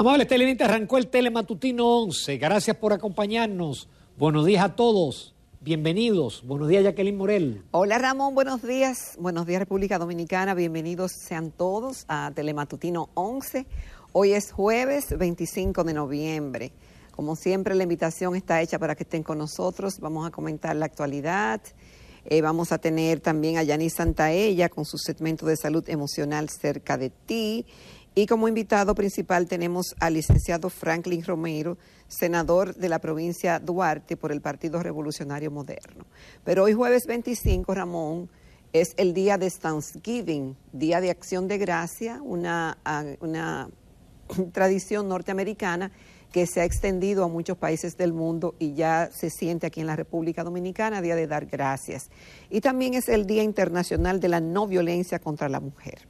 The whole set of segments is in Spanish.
Amables televidentes, arrancó el Telematutino 11. Gracias por acompañarnos. Buenos días a todos. Bienvenidos. Buenos días, Jacqueline Morel. Hola, Ramón. Buenos días. Buenos días, República Dominicana. Bienvenidos sean todos a Telematutino 11. Hoy es jueves 25 de noviembre. Como siempre, la invitación está hecha para que estén con nosotros. Vamos a comentar la actualidad. Eh, vamos a tener también a Yanis Santaella con su segmento de salud emocional cerca de ti. Y como invitado principal tenemos al licenciado Franklin Romero, senador de la provincia Duarte por el Partido Revolucionario Moderno. Pero hoy jueves 25, Ramón, es el día de Thanksgiving, día de acción de gracia, una, una tradición norteamericana que se ha extendido a muchos países del mundo y ya se siente aquí en la República Dominicana, Día de Dar Gracias. Y también es el Día Internacional de la No Violencia contra la Mujer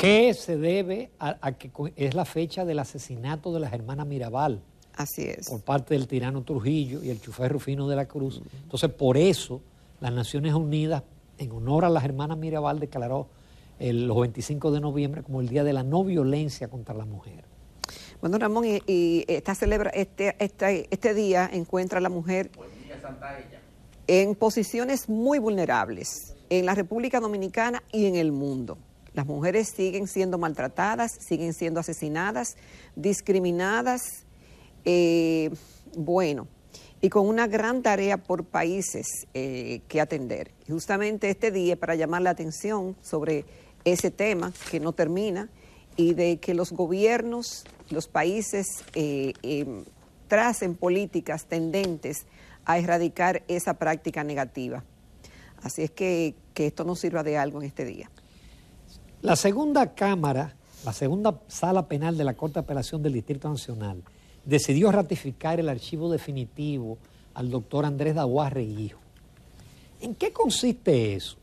que se debe a, que es la fecha del asesinato de las hermanas Mirabal. Así es. Por parte del tirano Trujillo y el chufé Rufino de la Cruz. Entonces, por eso las Naciones Unidas, en honor a las hermanas Mirabal, declaró el, eh, 25 de noviembre como el Día de la No Violencia contra la Mujer. Bueno, Ramón, y, celebra, este, este, este, día encuentra a la mujer en posiciones muy vulnerables en la República Dominicana y en el mundo. Las mujeres siguen siendo maltratadas, siguen siendo asesinadas, discriminadas, eh, bueno, y con una gran tarea por países eh, que atender. Justamente este día para llamar la atención sobre ese tema que no termina y de que los gobiernos, los países eh, tracen políticas tendentes a erradicar esa práctica negativa. Así es que, que esto nos sirva de algo en este día. La segunda Cámara, la segunda sala penal de la Corte de Apelación del Distrito Nacional, decidió ratificar el archivo definitivo al doctor Andrés Daguarre Hijo. ¿En qué consiste eso?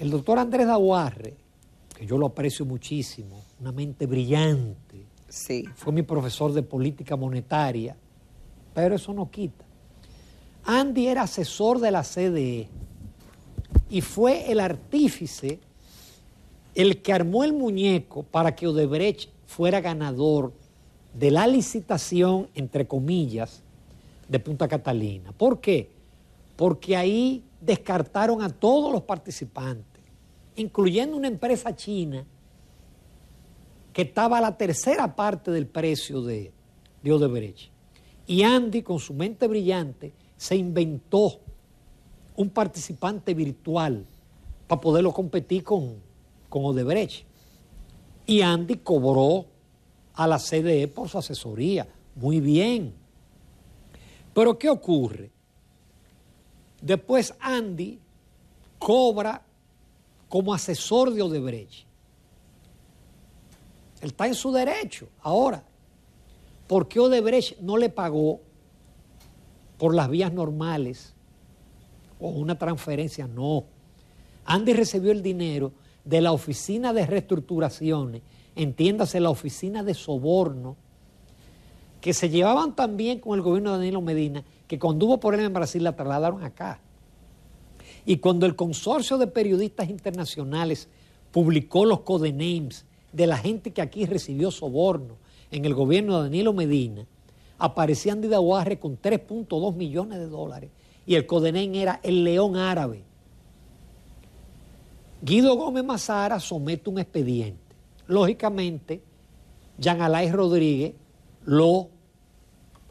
El doctor Andrés Daguarre, que yo lo aprecio muchísimo, una mente brillante, fue mi profesor de política monetaria, pero eso no quita. Andy era asesor de la CDE y fue el artífice el que armó el muñeco para que Odebrecht fuera ganador de la licitación, entre comillas, de Punta Catalina. ¿Por qué? Porque ahí descartaron a todos los participantes, incluyendo una empresa china que estaba a la tercera parte del precio de, Odebrecht. Y Andy, con su mente brillante, se inventó un participante virtual para poderlo competir con, con Odebrecht. Y Andy cobró a la CDE por su asesoría. Muy bien. Pero ¿qué ocurre? Después Andy cobra como asesor de Odebrecht. Él está en su derecho. Ahora, ...porque Odebrecht no le pagó por las vías normales o una transferencia? No. Andy recibió el dinero de la oficina de reestructuraciones, entiéndase la oficina de soborno, que se llevaban también con el gobierno de Danilo Medina, que condujo por él en Brasil, la trasladaron acá. Y cuando el consorcio de periodistas internacionales publicó los codenames de la gente que aquí recibió soborno en el gobierno de Danilo Medina, aparecían Díaz con 3.2 millones de dólares y el codename era el león árabe Guido Gómez Mazara somete un expediente. Lógicamente, Jean Alain Rodríguez lo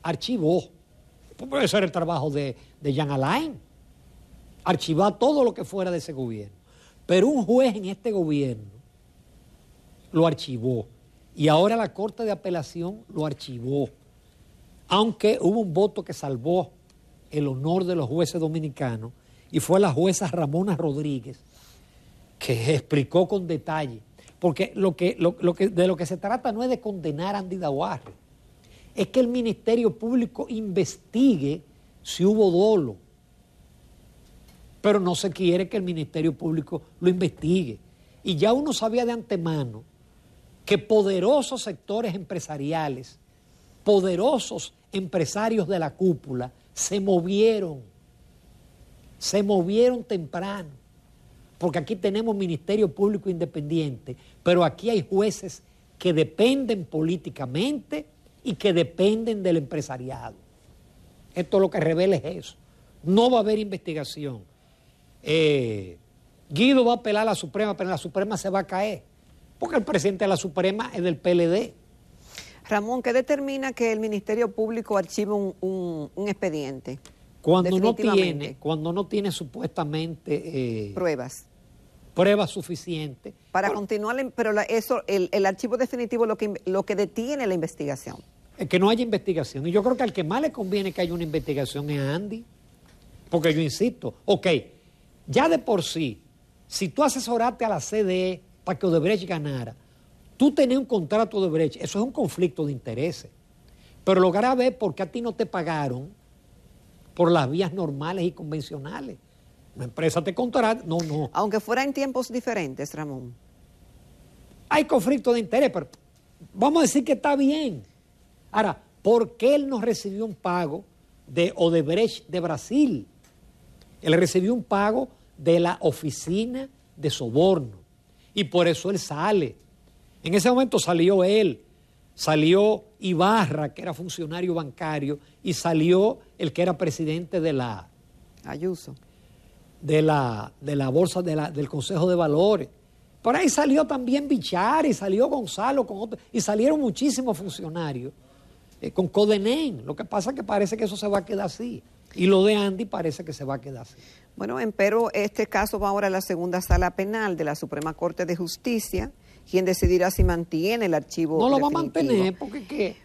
archivó. Pues puede ser el trabajo de, de Jean Alain. Archivar todo lo que fuera de ese gobierno. Pero un juez en este gobierno lo archivó. Y ahora la Corte de Apelación lo archivó. Aunque hubo un voto que salvó el honor de los jueces dominicanos y fue la jueza Ramona Rodríguez que explicó con detalle. Porque lo que, de lo que se trata no es de condenar a Andy Dawarre, es que el Ministerio Público investigue si hubo dolo. Pero no se quiere que el Ministerio Público lo investigue. Y ya uno sabía de antemano que poderosos sectores empresariales, poderosos empresarios de la cúpula, se movieron, se movieron temprano porque aquí tenemos Ministerio Público Independiente, pero aquí hay jueces que dependen políticamente y que dependen del empresariado. Esto lo que revela es eso. No va a haber investigación. Eh, Guido va a apelar a la Suprema, pero la Suprema se va a caer, porque el presidente de la Suprema es del PLD. Ramón, ¿qué determina que el Ministerio Público archive un expediente? Cuando no tiene, cuando no tiene supuestamente eh, pruebas. Pruebas suficientes. Para continuar, pero eso, el, archivo definitivo lo que, lo que detiene la investigación. Es que no haya investigación. Y yo creo que al que más le conviene que haya una investigación es a Andy. Porque yo insisto, ok, ya de por sí, si tú asesoraste a la CDE para que Odebrecht ganara, tú tenés un contrato de Odebrecht, eso es un conflicto de intereses. Pero lo grave es porque a ti no te pagaron por las vías normales y convencionales. Una empresa te contará, no, no. Aunque fuera en tiempos diferentes, Ramón. Hay conflicto de interés, pero vamos a decir que está bien. Ahora, ¿por qué él no recibió un pago de Odebrecht de Brasil? Él recibió un pago de la oficina de soborno y por eso él sale. En ese momento salió él, salió Ibarra, que era funcionario bancario, y salió el que era presidente de la... Ayuso. De la, de la Bolsa del Consejo de Valores. Por ahí salió también Bichar y salió Gonzalo con y salieron muchísimos funcionarios eh, con Codenén. Lo que pasa es que parece que eso se va a quedar así. Y lo de Andy parece que se va a quedar así. Bueno, pero este caso va ahora a la segunda sala penal de la Suprema Corte de Justicia, quien decidirá si mantiene el archivo. No lo va a mantener porque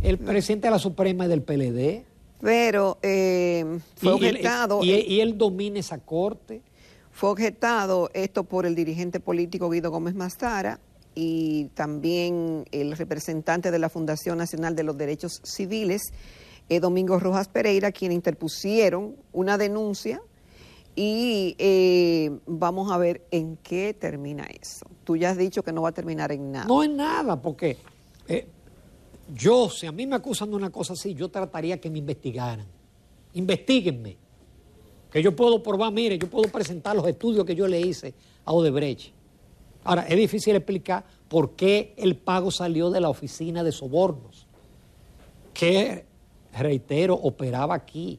el presidente de la Suprema es del PLD pero eh, fue objetado. y, él domina esa corte? Fue objetado esto por el dirigente político Guido Gómez Mastara y también el representante de la Fundación Nacional de los Derechos Civiles, eh, Domingo Rojas Pereira, quien interpusieron una denuncia y eh, vamos a ver en qué termina eso. Tú ya has dicho que no va a terminar en nada. No en nada, porque eh, yo, si a mí me acusan de una cosa así, yo trataría que me investigaran. Investíguenme. Que yo puedo probar, mire, yo puedo presentar los estudios que yo le hice a Odebrecht. Ahora, es difícil explicar por qué el pago salió de la oficina de sobornos, que, reitero, operaba aquí.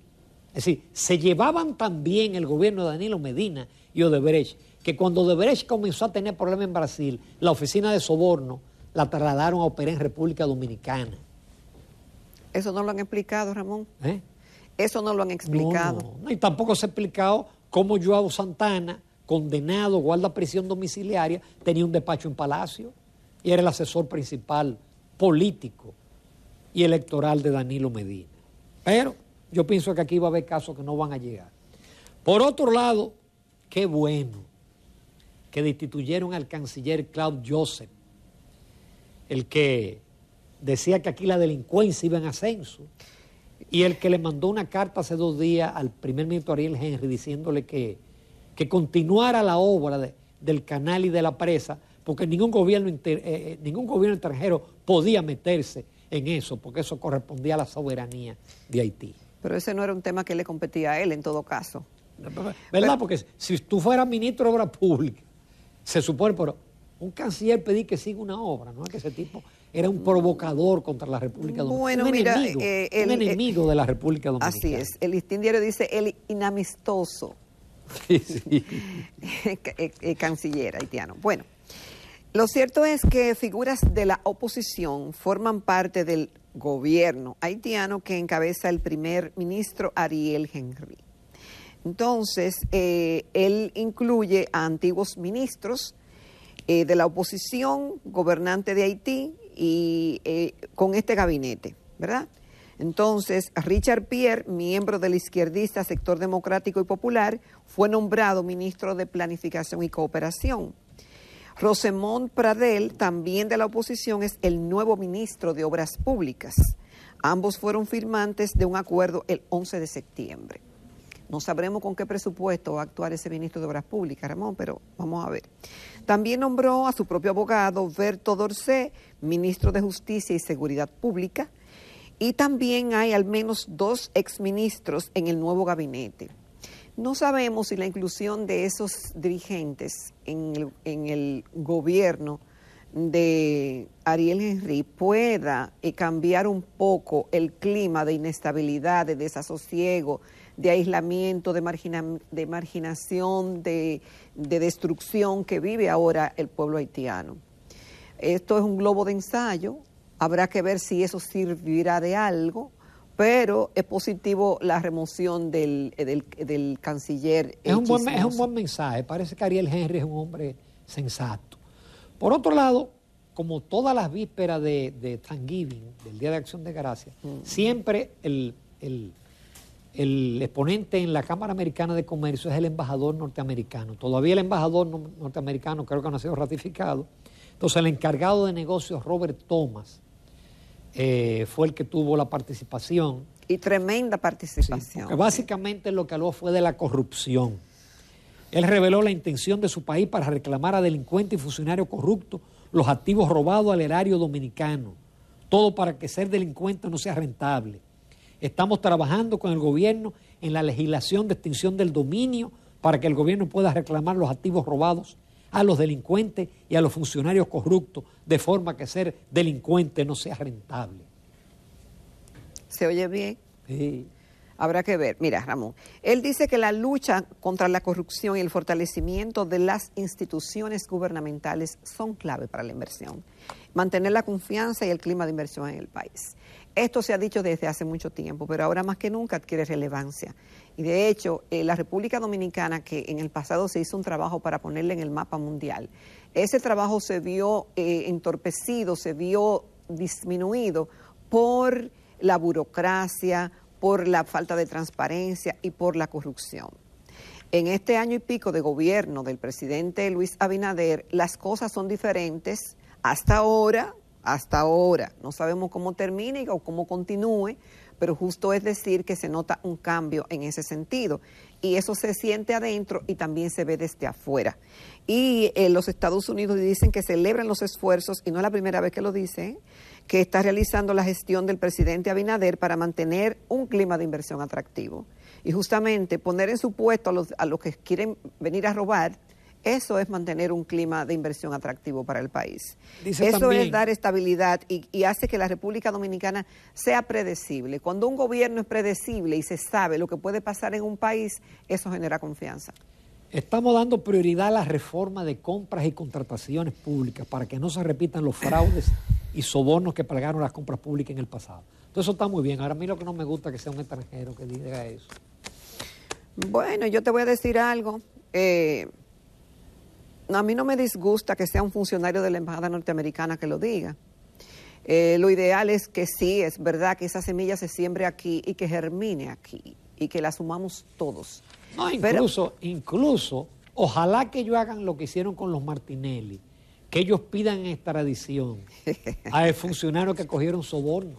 Es decir, se llevaban también el gobierno de Danilo Medina y Odebrecht, que cuando Odebrecht comenzó a tener problemas en Brasil, la oficina de soborno la trasladaron a operar en República Dominicana. Eso no lo han explicado, Ramón. ¿Eh? Eso no lo han explicado. No, Y tampoco se ha explicado cómo Joao Santana, condenado, guarda prisión domiciliaria, tenía un despacho en Palacio y era el asesor principal político y electoral de Danilo Medina. Pero yo pienso que aquí va a haber casos que no van a llegar. Por otro lado, qué bueno que destituyeron al canciller Claude Joseph el que decía que aquí la delincuencia iba en ascenso, y el que le mandó una carta hace dos días al primer ministro Ariel Henry diciéndole que, que continuara la obra del canal y de la presa, porque ningún gobierno, eh, eh, ningún gobierno extranjero podía meterse en eso, porque eso correspondía a la soberanía de Haití. Pero ese no era un tema que le competía a él en todo caso. ¿Verdad? porque si tú fueras ministro de Obras Públicas, se supone, pero un canciller pedí que siga una obra, ¿no? Que ese tipo era un provocador contra la República Dominicana. Bueno, un mira, enemigo, eh, el, eh, enemigo de la República Dominicana. Así es. El listín dice el inamistoso. Eh, canciller haitiano. Bueno, lo cierto es que figuras de la oposición forman parte del gobierno haitiano que encabeza el primer ministro Ariel Henry. Entonces, él incluye a antiguos ministros, eh, de la oposición gobernante de Haití y eh, con este gabinete, ¿verdad? Entonces, Richard Pierre, miembro del izquierdista sector democrático y popular, fue nombrado ministro de Planificación y Cooperación. Rosemont Pradel, también de la oposición, es el nuevo ministro de Obras Públicas. Ambos fueron firmantes de un acuerdo el 11 de septiembre. No sabremos con qué presupuesto va a actuar ese ministro de Obras Públicas, Ramón, pero vamos a ver. También nombró a su propio abogado, Berto Dorcé, ministro de Justicia y Seguridad Pública, y también hay al menos dos exministros en el nuevo gabinete. No sabemos si la inclusión de esos dirigentes en el, en el gobierno de Ariel Henry pueda eh, cambiar un poco el clima de inestabilidad, de desasosiego, de aislamiento, de, de marginación, de, destrucción que vive ahora el pueblo haitiano. Esto es un globo de ensayo, habrá que ver si eso servirá de algo, pero es positivo la remoción del, eh, canciller. Es un, buen, mensaje, parece que Ariel Henry es un hombre sensato. Por otro lado, como todas las vísperas de, de Thanksgiving, del Día de Acción de Gracias, mm. siempre el el exponente en la Cámara Americana de Comercio es el embajador norteamericano. Todavía el embajador norteamericano creo que no ha sido ratificado. Entonces el encargado de negocios, Robert Thomas, eh, fue el que tuvo la participación. Y tremenda participación. básicamente lo que habló fue de la corrupción. Él reveló la intención de su país para reclamar a delincuentes y funcionarios corruptos los activos robados al erario dominicano. Todo para que ser delincuente no sea rentable Estamos trabajando con el gobierno en la legislación de extinción del dominio para que el gobierno pueda reclamar los activos robados a los delincuentes y a los funcionarios corruptos, de forma que ser delincuente no sea rentable. ¿Se oye bien? Sí. Habrá que ver. Mira, Ramón, él dice que la lucha contra la corrupción y el fortalecimiento de las instituciones gubernamentales son clave para la inversión. Mantener la confianza y el clima de inversión en el país. Esto se ha dicho desde hace mucho tiempo, pero ahora más que nunca adquiere relevancia. Y de hecho, eh, la República Dominicana, que en el pasado se hizo un trabajo para ponerle en el mapa mundial, ese trabajo se vio eh, entorpecido, se vio disminuido por la burocracia, por la falta de transparencia y por la corrupción. En este año y pico de gobierno del presidente Luis Abinader, las cosas son diferentes hasta ahora, hasta ahora. No sabemos cómo termine o cómo continúe, pero justo es decir que se nota un cambio en ese sentido. Y eso se siente adentro y también se ve desde afuera. Y eh, los Estados Unidos dicen que celebran los esfuerzos, y no es la primera vez que lo dicen, que está realizando la gestión del presidente Abinader para mantener un clima de inversión atractivo. Y justamente poner en su puesto a los, que quieren venir a robar, eso es mantener un clima de inversión atractivo para el país. eso es dar estabilidad y, y, hace que la República Dominicana sea predecible. Cuando un gobierno es predecible y se sabe lo que puede pasar en un país, eso genera confianza. Estamos dando prioridad a la reforma de compras y contrataciones públicas para que no se repitan los fraudes y sobornos que pagaron las compras públicas en el pasado. Entonces eso está muy bien. Ahora a mí lo que no me gusta es que sea un extranjero que diga eso. Bueno, yo te voy a decir algo. Eh, a mí no me disgusta que sea un funcionario de la Embajada Norteamericana que lo diga. Eh, lo ideal es que sí, es verdad que esa semilla se siembre aquí y que germine aquí y que la sumamos todos. No, incluso, incluso, ojalá que ellos hagan lo que hicieron con los Martinelli que ellos pidan extradición a funcionarios que cogieron soborno.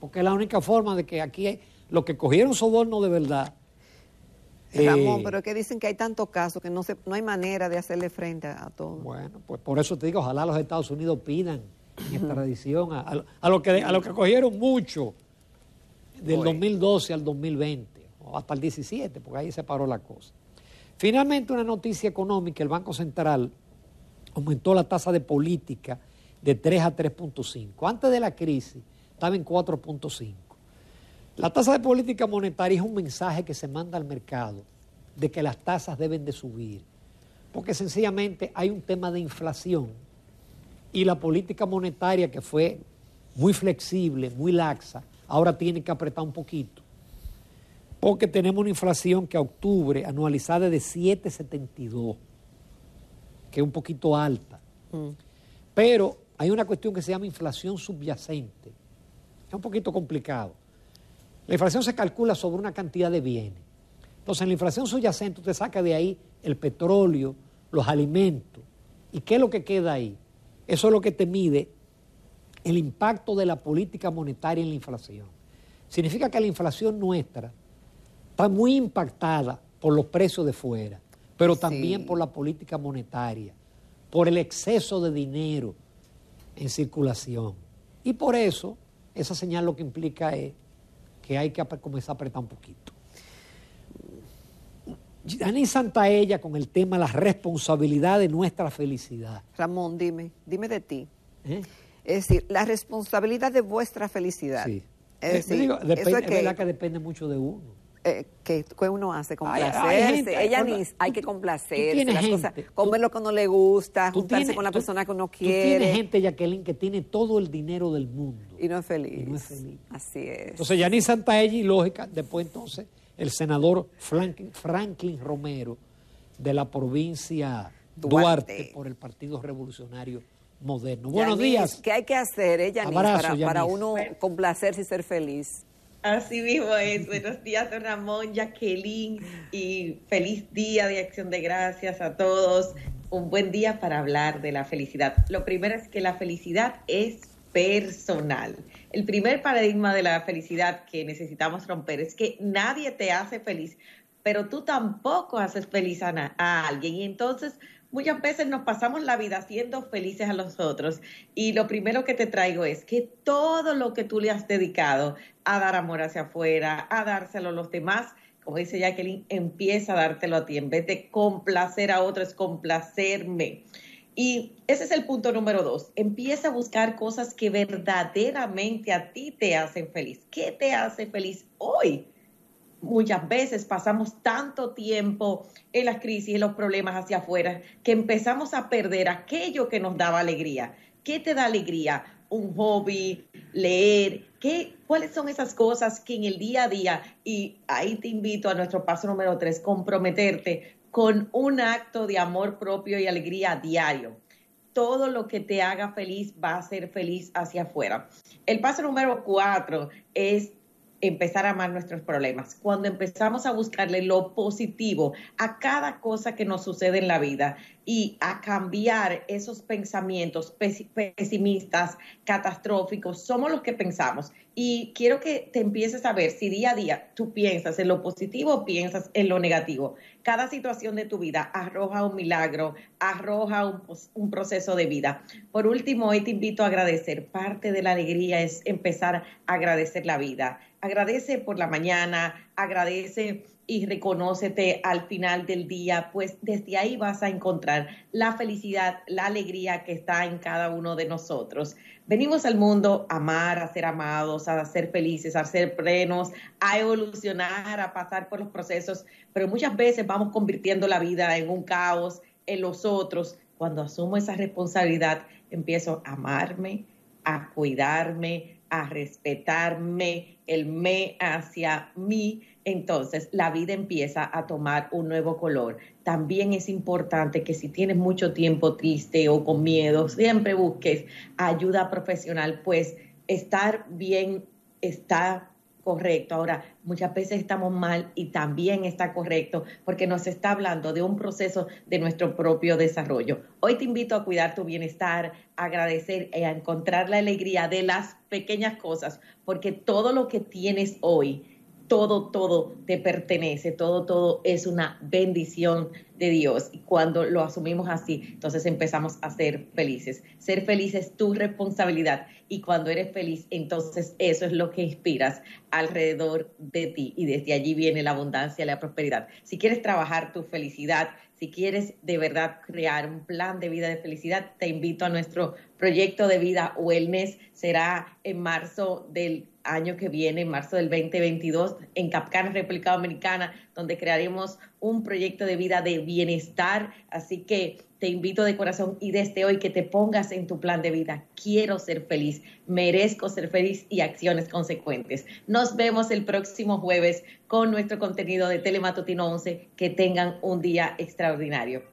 Porque es la única forma de que aquí los que cogieron soborno de verdad. Eh, Ramón, eh, pero es que dicen que hay tantos casos que no, se, no hay manera de hacerle frente a, todo. Bueno, pues por eso te digo, ojalá los Estados Unidos pidan extradición a, a, a los que, a que cogieron mucho del 2012 al 2020, o hasta el 17, porque ahí se paró la cosa. Finalmente, una noticia económica, el Banco Central aumentó la tasa de política de 3 a 3.5. Antes de la crisis estaba en 4.5. La tasa de política monetaria es un mensaje que se manda al mercado de que las tasas deben de subir, porque sencillamente hay un tema de inflación y la política monetaria que fue muy flexible, muy laxa, ahora tiene que apretar un poquito, porque tenemos una inflación que a octubre anualizada de 7,72 que es un poquito alta. Mm. Pero hay una cuestión que se llama inflación subyacente. Es un poquito complicado. La inflación se calcula sobre una cantidad de bienes. Entonces, en la inflación subyacente usted saca de ahí el petróleo, los alimentos. ¿Y qué es lo que queda ahí? Eso es lo que te mide el impacto de la política monetaria en la inflación. Significa que la inflación nuestra está muy impactada por los precios de fuera pero también por la política monetaria, por el exceso de dinero en circulación. Y por eso, esa señal lo que implica es que hay que comenzar a apretar un poquito. Dani Santaella con el tema la responsabilidad de nuestra felicidad. Ramón, dime, dime de ti. ¿Eh? Es decir, la responsabilidad de vuestra felicidad. Sí. es eh, verdad que depende mucho de uno eh, que, uno hace complacerse. Ella ni hay que complacerse. Las cosas, comer lo que uno le gusta, juntarse con la persona que no quiere. Tú gente, Jacqueline, que tiene todo el dinero del mundo. Y no es feliz. Y es Así es. Entonces, Yanis Santaelli, lógica. Después, entonces, el senador Franklin, Romero de la provincia Duarte. por el Partido Revolucionario Moderno. Buenos días. ¿Qué hay que hacer, eh, para, para uno complacerse y ser feliz? Así mismo es. Buenos días, don Ramón, Jacqueline, y feliz día de acción de gracias a todos. Un buen día para hablar de la felicidad. Lo primero es que la felicidad es personal. El primer paradigma de la felicidad que necesitamos romper es que nadie te hace feliz, pero tú tampoco haces feliz a, a alguien. Y entonces muchas veces nos pasamos la vida siendo felices a los otros. Y lo primero que te traigo es que todo lo que tú le has dedicado a dar amor hacia afuera, a dárselo a los demás, como dice Jacqueline, empieza a dártelo a ti. En vez de complacer a otros, complacerme. Y ese es el punto número dos. Empieza a buscar cosas que verdaderamente a ti te hacen feliz. ¿Qué te hace feliz hoy? muchas veces pasamos tanto tiempo en las crisis, y los problemas hacia afuera, que empezamos a perder aquello que nos daba alegría. ¿Qué te da alegría? Un hobby, leer. ¿Qué, ¿Cuáles son esas cosas que en el día a día, y ahí te invito a nuestro paso número tres, comprometerte con un acto de amor propio y alegría diario todo lo que te haga feliz va a ser feliz hacia afuera. El paso número cuatro es empezar a amar nuestros problemas, cuando empezamos a buscarle lo positivo a cada cosa que nos sucede en la vida, y a cambiar esos pensamientos pesimistas, catastróficos. Somos los que pensamos. Y quiero que te empieces a ver si día a día tú piensas en lo positivo o piensas en lo negativo. Cada situación de tu vida arroja un milagro, arroja un, proceso de vida. Por último, hoy te invito a agradecer. Parte de la alegría es empezar a agradecer la vida. Agradece por la mañana, agradece y reconócete al final del día, pues desde ahí vas a encontrar la felicidad, la alegría que está en cada uno de nosotros. Venimos al mundo a amar, a ser amados, a ser felices, a ser plenos, a evolucionar, a pasar por los procesos, pero muchas veces vamos convirtiendo la vida en un caos, en los otros. Cuando asumo esa responsabilidad, empiezo a amarme, a cuidarme, a respetarme, el me hacia mí, entonces la vida empieza a tomar un nuevo color. También es importante que si tienes mucho tiempo triste o con miedo, siempre busques ayuda profesional, pues estar bien está correcto. Ahora, muchas veces estamos mal y también está correcto porque nos está hablando de un proceso de nuestro propio desarrollo. Hoy te invito a cuidar tu bienestar, agradecer y eh, a encontrar la alegría de las pequeñas cosas, porque todo lo que tienes hoy, todo, todo te pertenece, todo, todo es una bendición de Dios. Y cuando lo asumimos así, entonces empezamos a ser felices. Ser feliz es tu responsabilidad. Y cuando eres feliz, entonces eso es lo que inspiras alrededor de ti. Y desde allí viene la abundancia, la prosperidad. Si quieres trabajar tu felicidad, si quieres de verdad crear un plan de vida de felicidad, te invito a nuestro proyecto de vida Wellness. Será en marzo del año que viene, en marzo del 2022, en Capcana, República Dominicana donde crearemos un proyecto de vida de bienestar. Así que te invito de corazón y desde hoy que te pongas en tu plan de vida. Quiero ser feliz, merezco ser feliz y acciones consecuentes. Nos vemos el próximo jueves con nuestro contenido de Telematutino 11. Que tengan un día extraordinario.